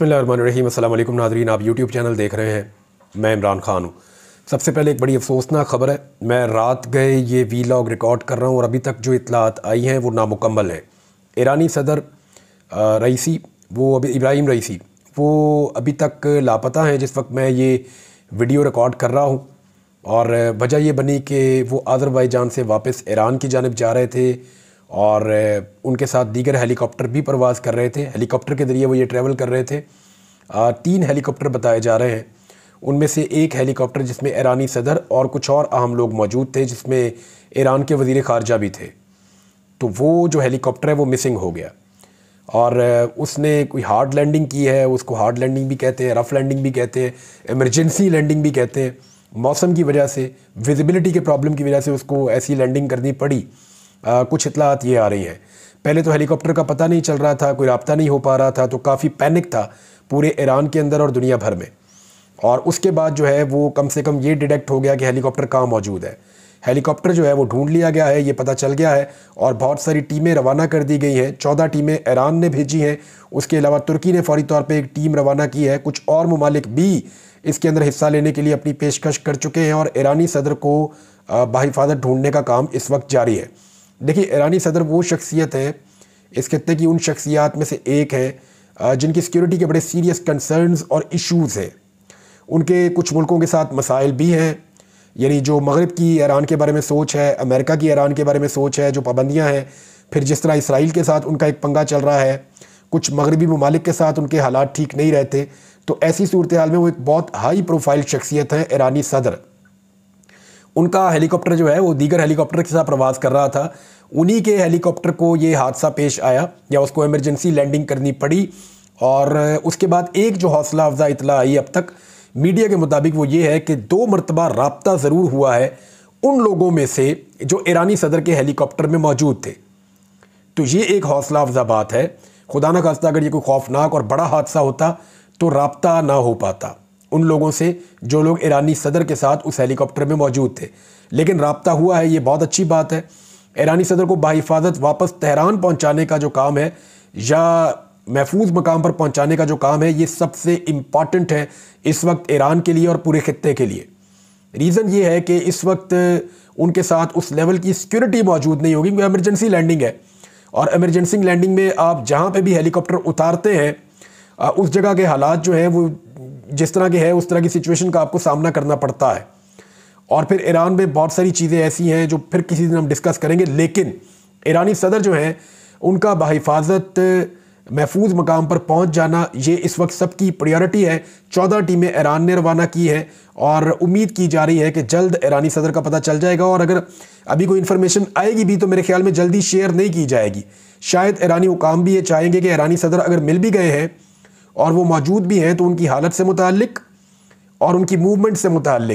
बसमीम नाजरीन आप यूट्यूब चैनल देख रहे हैं मैं इमरान खान हूँ सबसे पहले एक बड़ी अफसोसनाक खबर है मैं रात गए ये वी लॉग रिकॉर्ड कर रहा हूँ और अभी तक जो इतलात आई हैं वो नामुकम्मल हैं ईरानी सदर रईसी वो अभी इब्राहिम रईसी वो अभी तक लापता हैं जिस वक्त मैं ये वीडियो रिकॉर्ड कर रहा हूँ और वजह ये बनी कि वो जान से वापस ईरान की जानब जा रहे थे और उनके साथ दीगर हेलीकॉप्टर भी परवाज़ कर रहे थे हेलीकॉप्टर के ज़रिए वो ये ट्रैवल कर रहे थे तीन हेलीकॉप्टर बताए जा रहे हैं उनमें से एक हेलीकॉप्टर जिसमें ईरानी सदर और कुछ और अहम लोग मौजूद थे जिसमें ईरान के वजीर खारजा भी थे तो वो जो हेलीकॉप्टर है वो मिसिंग हो गया और उसने कोई हार्ड लैंडिंग की है उसको हार्ड लैंडिंग भी कहते हैं रफ़ लैंडिंग भी कहते हैं इमरजेंसी लैंडिंग भी कहते हैं मौसम की वजह से विजिबिलिटी के प्रॉब्लम की वजह से उसको ऐसी लैंडिंग करनी पड़ी आ, कुछ इतलात ये आ रही हैं पहले तो हेलीकॉप्टर का पता नहीं चल रहा था कोई रबता नहीं हो पा रहा था तो काफ़ी पैनिक था पूरे ईरान के अंदर और दुनिया भर में और उसके बाद जो है वो कम से कम ये डिटेक्ट हो गया कि हेलीकॉप्टर कहाँ मौजूद है हेलीकॉप्टर जो है वो ढूंढ लिया गया है ये पता चल गया है और बहुत सारी टीमें रवाना कर दी गई हैं चौदह टीमें ईरान ने भेजी हैं उसके अलावा तुर्की ने फौरी तौर पर एक टीम रवाना की है कुछ और ममालिक भी इसके अंदर हिस्सा लेने के लिए अपनी पेशकश कर चुके हैं और ईरानी सदर को बाहिफाजत ढूंढने का काम इस वक्त जारी है देखिए ईरानी सदर वो शख्सियत है इस खत्ते की उन शख्सियात में से एक है जिनकी सिक्योरिटी के बड़े सीरियस कंसर्नस और इश्यूज़ हैं उनके कुछ मुल्कों के साथ मसाइल भी हैं यानी जो मगरब की ईरान के बारे में सोच है अमेरिका की ईरान के बारे में सोच है जो पाबंदियाँ हैं फिर जिस तरह इसराइल के साथ उनका एक पंगा चल रहा है कुछ मगरबी ममालिक के साथ उनके हालात ठीक नहीं रहते तो ऐसी सूरत हाल में वो एक बहुत हाई प्रोफाइल शख्सियत है ईरानी सदर उनका हेलीकॉप्टर जो है वो दीगर हेलीकॉप्टर के साथ प्रवास कर रहा था उन्हीं के हेलीकॉप्टर को ये हादसा पेश आया या उसको इमरजेंसी लैंडिंग करनी पड़ी और उसके बाद एक जो हौसला अफजा इतला आई अब तक मीडिया के मुताबिक वो ये है कि दो मरतबा रबता ज़रूर हुआ है उन लोगों में से जो ईरानी सदर के हेलीकॉप्टर में मौजूद थे तो ये एक हौसला अफजा बात है खुदा न खास्ता अगर ये कोई खौफनाक और बड़ा हादसा होता तो रबता ना हो पाता उन लोगों से जो लोग ईरानी सदर के साथ उस हेलीकॉप्टर में मौजूद थे लेकिन रबता हुआ है ये बहुत अच्छी बात है ईरानी सदर को बाहिफाजत वापस तहरान पहुंचाने का जो काम है या महफूज मकाम पर पहुंचाने का जो काम है ये सबसे इम्पॉटेंट है इस वक्त ईरान के लिए और पूरे खत्े के लिए रीज़न ये है कि इस वक्त उनके साथ उस लेवल की सिक्योरिटी मौजूद नहीं होगी क्योंकि एमरजेंसी लैंडिंग है और एमरजेंसी लैंडिंग में आप जहाँ पर भी हेलीकॉप्टर उतारते हैं उस जगह के हालात जो हैं वो जिस तरह के हैं उस तरह की सिचुएशन का आपको सामना करना पड़ता है और फिर ईरान में बहुत सारी चीज़ें ऐसी हैं जो फिर किसी दिन हम डिस्कस करेंगे लेकिन ईरानी सदर जो हैं उनका बहिफाजत महफूज मकाम पर पहुंच जाना ये इस वक्त सबकी प्रायोरिटी है चौदह टीमें ईरान ने रवाना की है और उम्मीद की जा रही है कि जल्द ईरानी सदर का पता चल जाएगा और अगर अभी कोई इन्फॉर्मेशन आएगी भी तो मेरे ख्याल में जल्दी शेयर नहीं की जाएगी शायद ईरानी हुकाम भी ये चाहेंगे कि ईरानी सदर अगर मिल भी गए हैं और वो मौजूद भी हैं तो उनकी हालत से मुतल और उनकी मूवमेंट से मुतल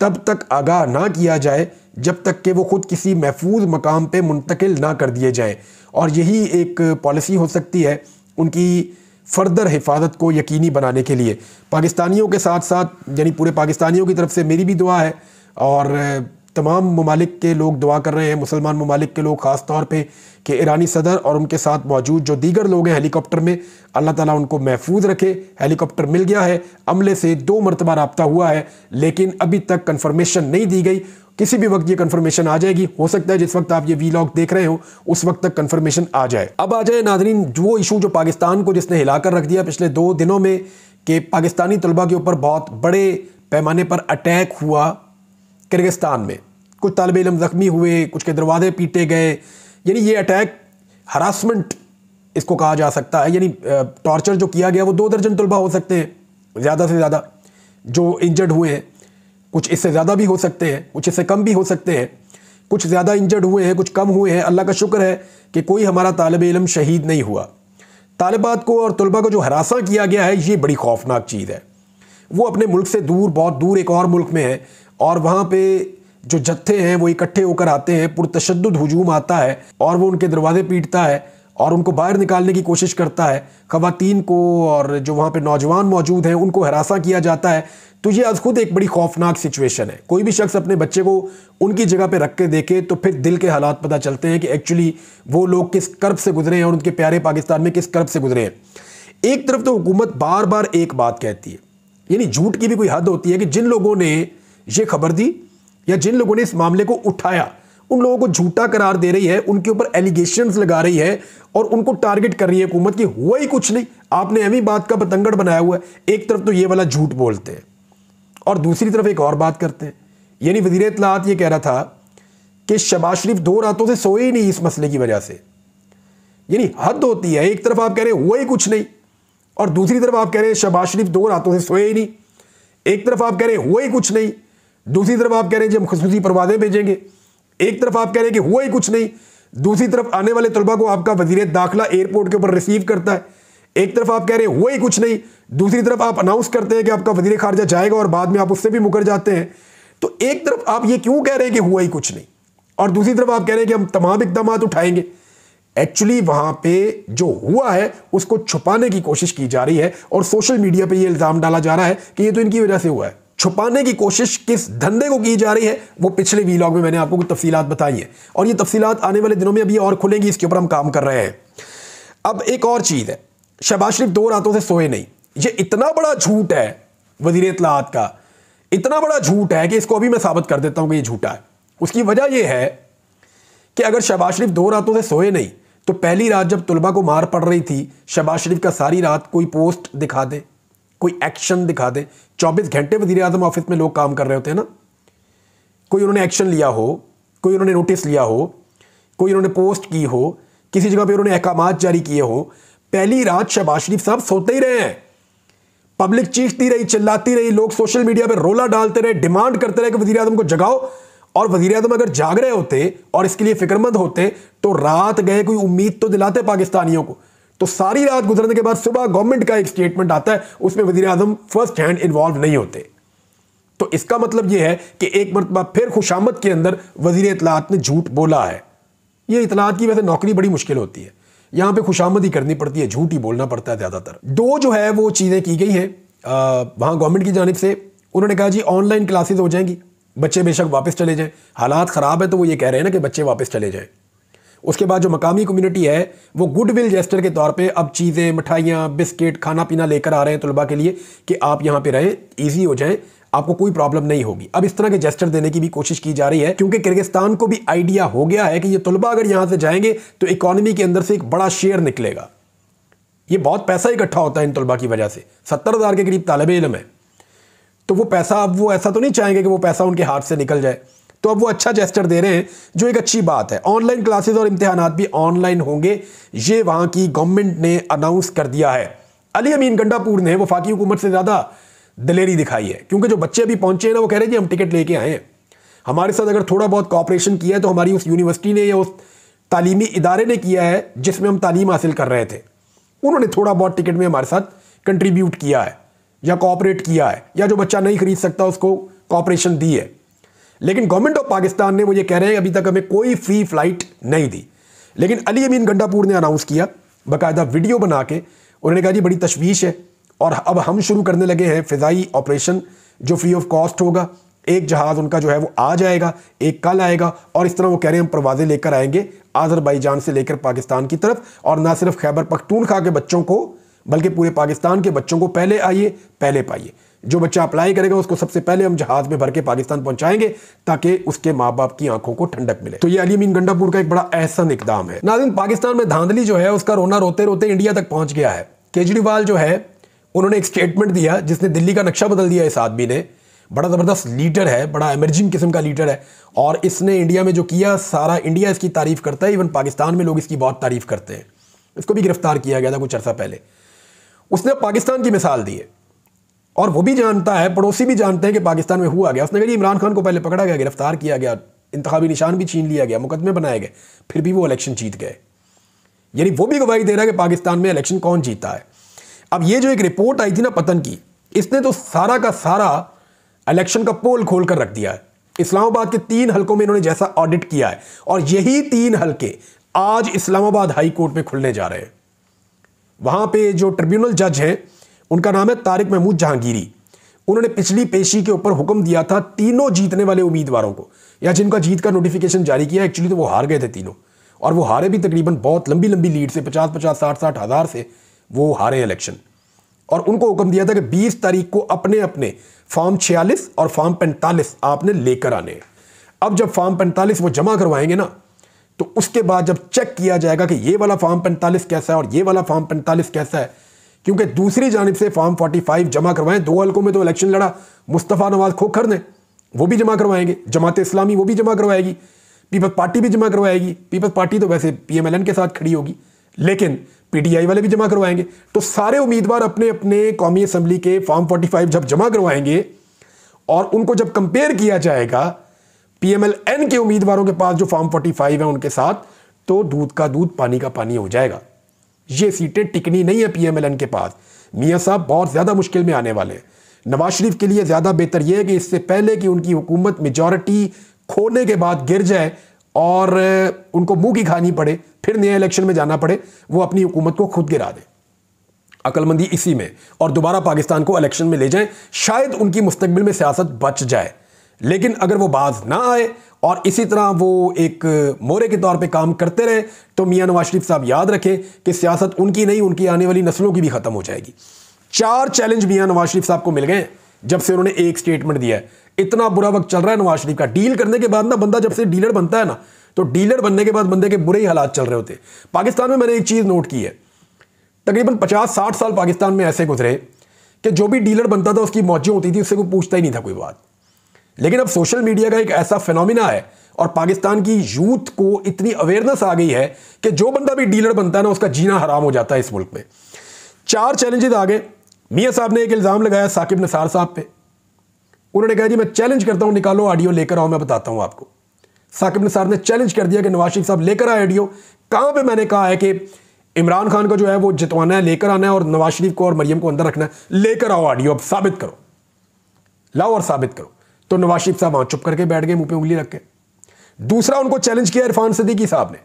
तब तक आगाह ना किया जाए जब तक कि वो ख़ुद किसी महफूज मकाम पे मुंतकिल ना कर दिए जाए और यही एक पॉलिसी हो सकती है उनकी फर्दर हिफाजत को यकीनी बनाने के लिए पाकिस्तानियों के साथ साथ यानी पूरे पाकिस्तानियों की तरफ से मेरी भी दुआ है और तमाम ममालिक के लोग दुआ कर रहे हैं मुसलमान ममालिक के लोग ख़ास तौर पर कि ईरानी सदर और उनके साथ मौजूद जो दीगर लोग हैं हेलीकॉप्टर में अल्लाह ताला उनको महफूज रखे हेलीकॉप्टर मिल गया है अमले से दो मरतबा रबता हुआ है लेकिन अभी तक कन्फर्मेशन नहीं दी गई किसी भी वक्त ये कन्फर्मेशन आ जाएगी हो सकता है जिस वक्त आप ये वीलॉग देख रहे हो उस वक्त तक कन्फर्मेशन आ जाए अब आ जाए नाजरीन वो इशू जो पाकिस्तान को जिसने हिलाकर रख दिया पिछले दो दिनों में कि पाकिस्तानी तलबा के ऊपर बहुत बड़े पैमाने पर अटैक हुआ किर्गिस्तान में कुछ तालब इलम ज़ख्मी हुए कुछ के दरवाजे पीटे गए यानी ये अटैक हरासमेंट इसको कहा जा सकता है यानी टॉर्चर जो किया गया वो दो दर्जन तलबा हो सकते हैं ज़्यादा से ज़्यादा जो इंजर्ड हुए हैं कुछ इससे ज़्यादा भी हो सकते हैं कुछ इससे कम भी हो सकते हैं कुछ ज़्यादा इंजर्ड हुए हैं कुछ कम हुए हैं अल्लाह का शुक्र है कि कोई हमारा तालब इलम शहीद नहीं हुआ तालबात को और तलबा को जो हरासा किया गया है ये बड़ी खौफनाक चीज़ है वो अपने मुल्क से दूर बहुत दूर एक और मुल्क में है और वहाँ पे जो जत्थे हैं वो इकट्ठे होकर आते हैं पुरतशद हजूम आता है और वो उनके दरवाजे पीटता है और उनको बाहर निकालने की कोशिश करता है ख़वातीन को और जो वहाँ पे नौजवान मौजूद हैं उनको हरासा किया जाता है तो ये आज खुद एक बड़ी खौफनाक सिचुएशन है कोई भी शख्स अपने बच्चे को उनकी जगह पे रख के देखे तो फिर दिल के हालात पता चलते हैं कि एक्चुअली वो लोग किस कर्ब से गुजरे हैं और उनके प्यारे पाकिस्तान में किस कर्ब से गुजरे हैं एक तरफ तो हुकूमत बार बार एक बात कहती है यानी झूठ की भी कोई हद होती है कि जिन लोगों ने ये खबर दी या जिन लोगों ने इस मामले को उठाया उन लोगों को झूठा करार दे रही है उनके ऊपर एलिगेशन लगा रही है और उनको टारगेट कर रही है हुकूमत की हुआ ही कुछ नहीं आपने अभी बात का पतंगड़ बनाया हुआ है एक तरफ तो ये वाला झूठ बोलते हैं और दूसरी तरफ एक और बात करते हैं यानी वजीर इतलात ये कह रहा था कि शबाज शरीफ दो रातों से सोए ही नहीं इस मसले की वजह से यानी हद होती है एक तरफ आप कह रहे हैं हुआ ही कुछ नहीं और दूसरी तरफ आप कह रहे हैं शबाज शरीफ दो रातों से सोए ही नहीं एक तरफ आप कह रहे हुआ ही कुछ नहीं दूसरी तरफ आप कह रहे हैं कि हम खसूसी परवाजें भेजेंगे एक तरफ आप कह रहे हैं कि हुआ ही कुछ नहीं दूसरी तरफ आने वाले तलबा को आपका वजीर दाखिला एयरपोर्ट के ऊपर रिसीव करता है एक तरफ आप कह रहे हैं हुआ ही कुछ नहीं दूसरी तरफ आप अनाउंस करते हैं कि आपका वजीर खारजा जाएगा और बाद में आप उससे भी मुकर जाते हैं तो एक तरफ आप ये क्यों कह रहे हैं कि हुआ ही कुछ नहीं और दूसरी तरफ आप कह रहे हैं कि हम तमाम इकदाम उठाएंगे एक्चुअली वहां पे जो हुआ है उसको छुपाने की कोशिश की जा रही है और सोशल मीडिया पे ये इल्ज़ाम डाला जा रहा है कि ये तो इनकी वजह से हुआ है छुपाने की कोशिश किस धंधे को की जा रही है वो पिछले वीलॉग में मैंने आपको कुछ तफसीलात बताई है और ये तफसीत आने वाले दिनों में अभी और खुलेंगी इसके ऊपर हम काम कर रहे हैं अब एक और चीज़ है शहबाज शरीफ दो रातों से सोए नहीं ये इतना बड़ा झूठ है वजीर इतलात का इतना बड़ा झूठ है कि इसको अभी मैं साबित कर देता हूँ कि ये झूठा है उसकी वजह यह है कि अगर शहबाज शरीफ दो रातों से सोए नहीं तो पहली रात जब तुलबा को मार पड़ रही थी शहबाज शरीफ का सारी रात कोई पोस्ट दिखा दे कोई एक्शन दिखा दें चौबीस घंटे वजीर आजम ऑफिस में लोग काम कर रहे होते हैं ना कोई उन्होंने एक्शन लिया हो कोई उन्होंने नोटिस लिया हो कोई उन्होंने पोस्ट की हो किसी जगह पे उन्होंने अहकाम जारी किए हो पहली रात शहबाज शरीफ साहब सोते ही रहे हैं पब्लिक चीखती रही चिल्लाती रही लोग सोशल मीडिया पर रोला डालते रहे डिमांड करते रहे कि वजी को जगाओ और वजी आजम अगर जाग रहे होते और इसके लिए फिक्रमंद होते तो रात गए कोई उम्मीद तो दिलाते पाकिस्तानियों को तो सारी रात गुजरने के बाद सुबह गवर्नमेंट का एक स्टेटमेंट आता है उसमें वजी अजम फर्स्ट हैंड इन्वॉल्व नहीं होते तो इसका मतलब यह है कि एक मरतबा फिर खुशामद के अंदर वजीर इतलात ने झूठ बोला है ये इतलात की वैसे नौकरी बड़ी मुश्किल होती है यहाँ पे खुशामद ही करनी पड़ती है झूठ ही बोलना पड़ता है ज़्यादातर दो जो है वो चीज़ें की गई हैं वहाँ गवर्नमेंट की जानब से उन्होंने कहा जी ऑनलाइन क्लासेज हो जाएंगी बच्चे बेशक वापस चले जाएं हालात ख़राब है तो वो ये कह रहे हैं ना कि बच्चे वापस चले जाएं उसके बाद जो मकामी कम्युनिटी है वो गुडविल जेस्टर के तौर पे अब चीज़ें मिठाइयाँ बिस्किट खाना पीना लेकर आ रहे हैं तलबा के लिए कि आप यहाँ पे रहें ईजी हो जाएं आपको कोई प्रॉब्लम नहीं होगी अब इस तरह के जेस्टर देने की भी कोशिश की जा रही है क्योंकि किर्गिस्तान को भी आइडिया हो गया है कि ये तलबा अगर यहाँ से जाएंगे तो इकॉनमी के अंदर से एक बड़ा शेयर निकलेगा ये बहुत पैसा इकट्ठा होता है इन तलबा की वजह से सत्तर हज़ार के करीब तालब इलम है तो वो पैसा अब वो ऐसा तो नहीं चाहेंगे कि वो पैसा उनके हाथ से निकल जाए तो अब वो अच्छा जेस्टर दे रहे हैं जो एक अच्छी बात है ऑनलाइन क्लासेज और इम्तहान भी ऑनलाइन होंगे ये वहाँ की गवर्नमेंट ने अनाउंस कर दिया है अली अमीन गंडापुर ने वफाकी हुकूमत से ज़्यादा दिलेरी दिखाई है क्योंकि जो बच्चे अभी पहुंचे हैं ना वो कह रहे हैं कि हम टिकट लेके आए हैं हमारे साथ अगर थोड़ा बहुत कॉपरेशन किया है तो हमारी उस यूनिवर्सिटी ने या उस तालीमी इदारे ने किया है जिसमें हम तालीम हासिल कर रहे थे उन्होंने थोड़ा बहुत टिकट में हमारे साथ कंट्रीब्यूट किया है या कॉपरेट किया है या जो बच्चा नहीं खरीद सकता उसको कॉपरेशन दी है लेकिन गवर्नमेंट ऑफ पाकिस्तान ने मुझे कह रहे हैं अभी तक हमें कोई फ्री फ्लाइट नहीं दी लेकिन अली अमीन गंडापुर ने अनाउंस किया बाकायदा वीडियो बना के उन्होंने कहा जी बड़ी तशवीश है और अब हम शुरू करने लगे हैं फ़िज़ाई ऑपरेशन जो फ्री ऑफ कॉस्ट होगा एक जहाज़ उनका जो है वो आ जाएगा एक कल आएगा और इस तरह वो कह रहे हैं हम परवाजे लेकर आएंगे आज़रबाईजान से लेकर पाकिस्तान की तरफ और ना सिर्फ खैबर पखतूनखा के बच्चों को बल्कि पूरे पाकिस्तान के बच्चों को पहले आइए पहले पाइए जो बच्चा अप्लाई करेगा उसको सबसे पहले हम जहाज में भर के पाकिस्तान पहुंचाएंगे ताकि उसके माँ बाप की आंखों को ठंडक मिले तो ये अली मीन गंडापुर का एक बड़ा एहसन इकदाम है नाजिन पाकिस्तान में धांधली जो है उसका रोना रोते रोते इंडिया तक पहुंच गया है केजरीवाल जो है उन्होंने एक स्टेटमेंट दिया जिसने दिल्ली का नक्शा बदल दिया इस आदमी ने बड़ा ज़बरदस्त लीडर है बड़ा एमर्जिंग किस्म का लीडर है और इसने इंडिया में जो किया सारा इंडिया इसकी तारीफ़ करता है इवन पाकिस्तान में लोग इसकी बहुत तारीफ़ करते हैं इसको भी गिरफ्तार किया गया था कुछ अर्सा पहले उसने पाकिस्तान की मिसाल दी है और वो भी जानता है पड़ोसी भी जानते हैं कि पाकिस्तान में हुआ गया उसने कहा इमरान खान को पहले पकड़ा गया गिरफ्तार किया गया इंतबी निशान भी छीन लिया गया मुकदमे बनाए गए फिर भी वो इलेक्शन जीत गए यानी वो भी गवाही दे रहा है कि पाकिस्तान में इलेक्शन कौन जीता है अब ये जो एक रिपोर्ट आई थी ना पतन की इसने तो सारा का सारा इलेक्शन का पोल खोल कर रख दिया है इस्लामाबाद के तीन हलकों में इन्होंने जैसा ऑडिट किया है और यही तीन हलके आज इस्लामाबाद हाई कोर्ट में खुलने जा रहे हैं वहां पे जो ट्रिब्यूनल जज हैं उनका नाम है तारिक महमूद जहांगीरी उन्होंने पिछली पेशी के ऊपर हुक्म दिया था तीनों जीतने वाले उम्मीदवारों को या जिनका जीत का नोटिफिकेशन जारी किया एक्चुअली तो वो हार गए थे तीनों और वो हारे भी तकरीबन बहुत लंबी लंबी लीड से पचास पचास साठ साठ हज़ार से वो हारे इलेक्शन और उनको हुक्म दिया था कि बीस तारीख को अपने अपने फॉर्म छियालीस और फॉर्म पैंतालीस आपने लेकर आने अब जब फॉर्म पैंतालीस वो जमा करवाएंगे ना तो उसके बाद जब चेक किया जाएगा कि ये वाला फॉर्म पैंतालीस कैसा है और ये वाला फॉर्म पैंतालीस कैसा है क्योंकि दूसरी जानब से फॉर्म 45 जमा करवाएं दो हल्कों में तो इलेक्शन लड़ा मुस्तफ़ा नवाज खोखर ने वो भी जमा करवाएंगे जमात इस्लामी वो भी जमा करवाएगी पीपल्स पार्टी भी जमा करवाएगी पीपल्स पार्टी तो वैसे पी एम एल एन के साथ खड़ी होगी लेकिन पीटीआई वाले भी जमा करवाएंगे तो सारे उम्मीदवार अपने अपने कौमी असम्बली के फॉर्म फाइव जब जमा करवाएंगे और उनको जब कंपेयर किया जाएगा एन के उम्मीदवारों के पास जो फॉर्म फाइव है उनके साथ तो दूध का दूध पानी का पानी हो जाएगा ये सीटें टिकनी नहीं है पीएमएलएन के पास मियाँ साहब बहुत ज़्यादा मुश्किल में आने वाले हैं नवाज शरीफ के लिए ज़्यादा बेहतर यह है कि इससे पहले कि उनकी हुकूमत मेजॉरिटी खोने के बाद गिर जाए और उनको मुंह की खानी पड़े फिर नए इलेक्शन में जाना पड़े वो अपनी हुकूमत को खुद गिरा दें अकलमंदी इसी में और दोबारा पाकिस्तान को इलेक्शन में ले जाएं शायद उनकी मुस्तबिल में सियासत बच जाए लेकिन अगर वो बाज ना आए और इसी तरह वो एक मोरे के तौर पे काम करते रहे तो मियाँ नवाज शरीफ साहब याद रखें कि सियासत उनकी नहीं उनकी आने वाली नस्लों की भी ख़त्म हो जाएगी चार चैलेंज मियाँ नवाज शरीफ साहब को मिल गए जब से उन्होंने एक स्टेटमेंट दिया है इतना बुरा वक्त चल रहा है नवाज शरीफ का डील करने के बाद ना बंदा जब से डीलर बनता है ना तो डीलर बनने के बाद बंदे के बुरे ही हालात चल रहे होते पाकिस्तान में मैंने एक चीज़ नोट की है तकरीबन पचास साठ साल पाकिस्तान में ऐसे गुजरे कि जो भी डीलर बनता था उसकी मौजें होती थी उससे कोई पूछता ही नहीं था कोई बात लेकिन अब सोशल मीडिया का एक ऐसा फिनोमिना है और पाकिस्तान की यूथ को इतनी अवेयरनेस आ गई है कि जो बंदा भी डीलर बनता है ना उसका जीना हराम हो जाता है इस मुल्क में चार चैलेंजेस आ गए मियाँ साहब ने एक इल्ज़ाम लगाया साकिब निसार साहब पे उन्होंने कहा जी मैं चैलेंज करता हूँ निकालो ऑडियो लेकर आओ मैं बताता हूँ आपको साकिब निसार ने चैलेंज कर दिया कि नवाज शरीफ साहब लेकर आए ऑडियो कहाँ पर मैंने कहा है कि इमरान खान को जो है वो जितवाना है लेकर आना है और नवाज शरीफ को और मरियम को अंदर रखना है लेकर आओ ऑडियो अब साबित करो लाओ और साबित करो तो नवाज शरीफ साहब वहां चुप करके बैठ गए मुंह पे उंगली रख के दूसरा उनको चैलेंज किया इरफान सदीकी साहब ने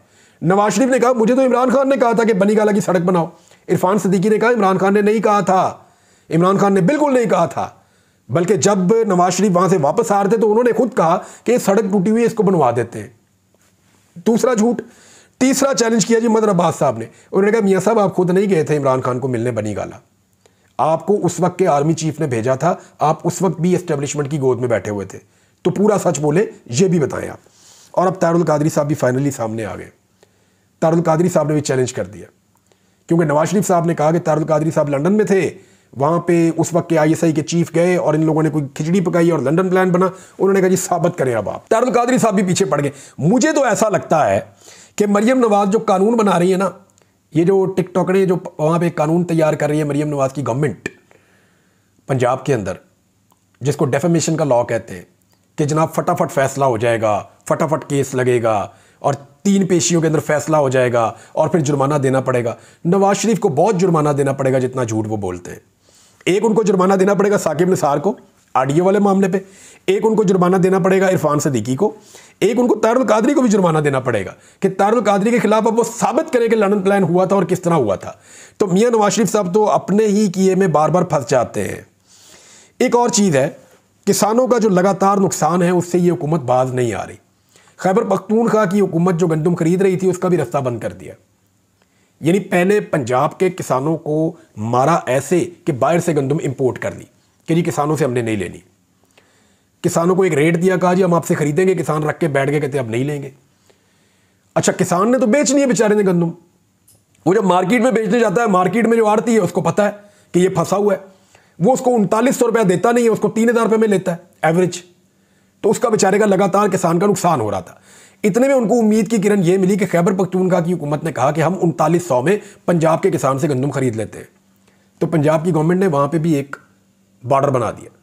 नवाज शरीफ ने कहा मुझे तो इमरान खान ने कहा था कि बनी गाला की सड़क बनाओ इरफान सदीकी ने कहा इमरान खान ने नहीं कहा था इमरान खान ने बिल्कुल नहीं कहा था बल्कि जब नवाज शरीफ वहां से वापस आ रहे थे तो उन्होंने खुद कहा कि सड़क टूटी हुई है इसको बनवा देते हैं दूसरा झूठ तीसरा चैलेंज किया जी मदर अब्बास साहब ने उन्होंने कहा मियाँ साहब आप खुद नहीं गए थे इमरान खान को मिलने बनी गाला आपको उस वक्त के आर्मी चीफ ने भेजा था आप उस वक्त भी एस्टेब्लिशमेंट की गोद में बैठे हुए थे तो पूरा सच बोले ये भी बताएं आप और अब तारुल कादरी साहब भी फाइनली सामने आ गए तारुल कादरी साहब ने भी चैलेंज कर दिया क्योंकि नवाज शरीफ साहब ने कहा कि तारुल कादरी साहब लंदन में थे वहाँ पे उस वक्त के आईएसआई के चीफ गए और इन लोगों ने कोई खिचड़ी पकाई और लंदन प्लान बना उन्होंने कहा जी साबित करें अब आप तारुल कादरी साहब भी पीछे पड़ गए मुझे तो ऐसा लगता है कि मरियम नवाज जो कानून बना रही है ना ये जो टिकटॉकड़े जो वहाँ पे कानून तैयार कर रही है मरीम नवाज़ की गवर्नमेंट पंजाब के अंदर जिसको डेफेमेशन का लॉ कहते हैं कि जनाब फटाफट फैसला हो जाएगा फटाफट केस लगेगा और तीन पेशियों के अंदर फैसला हो जाएगा और फिर जुर्माना देना पड़ेगा नवाज शरीफ को बहुत जुर्माना देना पड़ेगा जितना झूठ वो बोलते हैं एक उनको जुर्माना देना पड़ेगा साकिब निसार को आडियो वाले मामले पर एक उनको जुर्माना देना पड़ेगा इरफान सदीकी को एक उनको तारुल कादरी को भी जुर्माना देना पड़ेगा कि तारुल कादरी के खिलाफ अब वो साबित करें कि लंडन प्लान हुआ था और किस तरह हुआ था तो मियाँ नवाज शरीफ साहब तो अपने ही किए में बार बार फंस जाते हैं एक और चीज़ है किसानों का जो लगातार नुकसान है उससे ये हुकूमत बाज नहीं आ रही खैबर पख्तूनखा की हुकूमत जो गंदम खरीद रही थी उसका भी रास्ता बंद कर दिया यानी पहले पंजाब के किसानों को मारा ऐसे कि बाहर से गंदम इंपोर्ट कर दी कि जी किसानों से हमने नहीं लेनी किसानों को एक रेट दिया कहा जी हम आपसे खरीदेंगे किसान रख के बैठ गए कहते अब नहीं लेंगे अच्छा किसान ने तो बेचनी है बेचारे ने गंदम वो जब मार्केट में बेचने जाता है मार्केट में जो आरती है उसको पता है कि ये फंसा हुआ है वो उसको उनतालीस सौ रुपया देता नहीं है उसको तीन हज़ार रुपये में लेता है एवरेज तो उसका बेचारे का लगातार किसान का नुकसान हो रहा था इतने में उनको उम्मीद की किरण ये मिली कि खैबर पख्तूनखा की हुकूमत ने कहा कि हम उनतालीस सौ में पंजाब के किसान से गंदम खरीद लेते हैं तो पंजाब की गवर्नमेंट ने वहाँ पर भी एक बॉर्डर बना दिया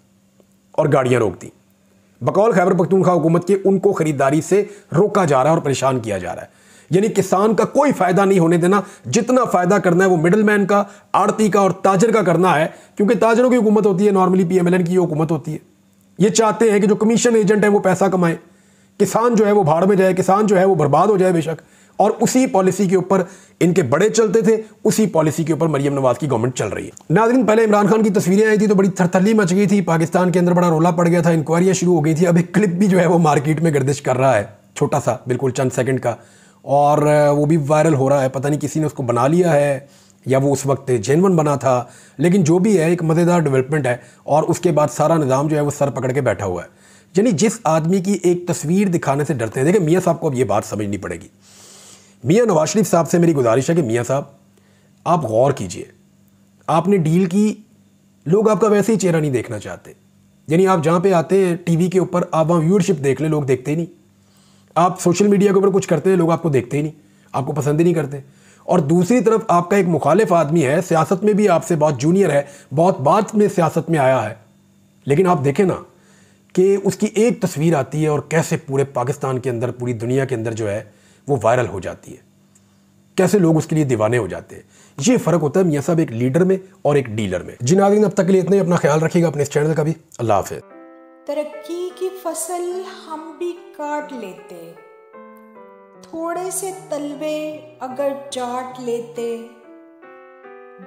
और गाड़ियाँ रोक दी बकौल खैबर पखतूनखा हुकूमत के उनको ख़रीदारी से रोका जा रहा है और परेशान किया जा रहा है यानी किसान का कोई फ़ायदा नहीं होने देना जितना फ़ायदा करना है वो मिडल मैन का आड़ती का और ताजर का करना है क्योंकि ताजरों की हुकूमत होती है नॉर्मली पी की हुकूमत होती है ये चाहते हैं कि जो कमीशन एजेंट है वो पैसा कमाए किसान जो है वो भाड़ में जाए किसान जो है वो बर्बाद हो जाए बेशक और उसी पॉलिसी के ऊपर इनके बड़े चलते थे उसी पॉलिसी के ऊपर मरीम नवाज की गवर्नमेंट चल रही है नाजरीन पहले इमरान खान की तस्वीरें आई थी तो बड़ी थरथली मच गई थी पाकिस्तान के अंदर बड़ा रोला पड़ गया था इंक्वायरियाँ शुरू हो गई थी अब एक क्लिप भी जो है वो मार्केट में गर्दिश कर रहा है छोटा सा बिल्कुल चंद सेकेंड का और वो भी वायरल हो रहा है पता नहीं किसी ने उसको बना लिया है या वो उस वक्त जेनवन बना था लेकिन जो भी है एक मज़ेदार डेवलपमेंट है और उसके बाद सारा निज़ाम जो है वो सर पकड़ के बैठा हुआ है यानी जिस आदमी की एक तस्वीर दिखाने से डरते हैं देखिए मियाँ साहब को अब ये बात समझनी पड़ेगी मियाँ नवाज शरीफ साहब से मेरी गुजारिश है कि मियाँ साहब आप गौर कीजिए आपने डील की लोग आपका वैसे ही चेहरा नहीं देखना चाहते यानी आप जहाँ पे आते हैं टीवी के ऊपर आप वहाँ व्यूअरशिप देख ले लोग देखते ही नहीं आप सोशल मीडिया के ऊपर कुछ करते हैं लोग आपको देखते ही नहीं आपको पसंद ही नहीं करते और दूसरी तरफ आपका एक मुखालिफ आदमी है सियासत में भी आपसे बहुत जूनियर है बहुत बाद में सियासत में आया है लेकिन आप देखें ना कि उसकी एक तस्वीर आती है और कैसे पूरे पाकिस्तान के अंदर पूरी दुनिया के अंदर जो है वो वायरल हो जाती है कैसे लोग उसके लिए दीवाने हो जाते हैं ये फर्क होता है मियाँ साहब एक लीडर में और एक डीलर में जिन आदमी अब तक के लिए इतना ही अपना ख्याल रखेगा अपने इस चैनल का भी अल्लाह हाफिज तरक्की की फसल हम भी काट लेते थोड़े से तलवे अगर चाट लेते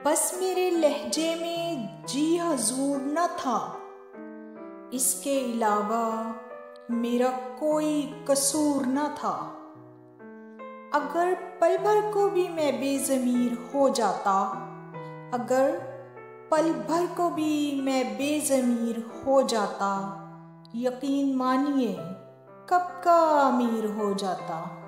बस मेरे लहजे में जी हजूर न था इसके अलावा मेरा कोई कसूर न था अगर पल भर को भी मैं बेज़मीर हो जाता अगर पल भर को भी मैं बेज़मीर हो जाता यकीन मानिए कब का अमीर हो जाता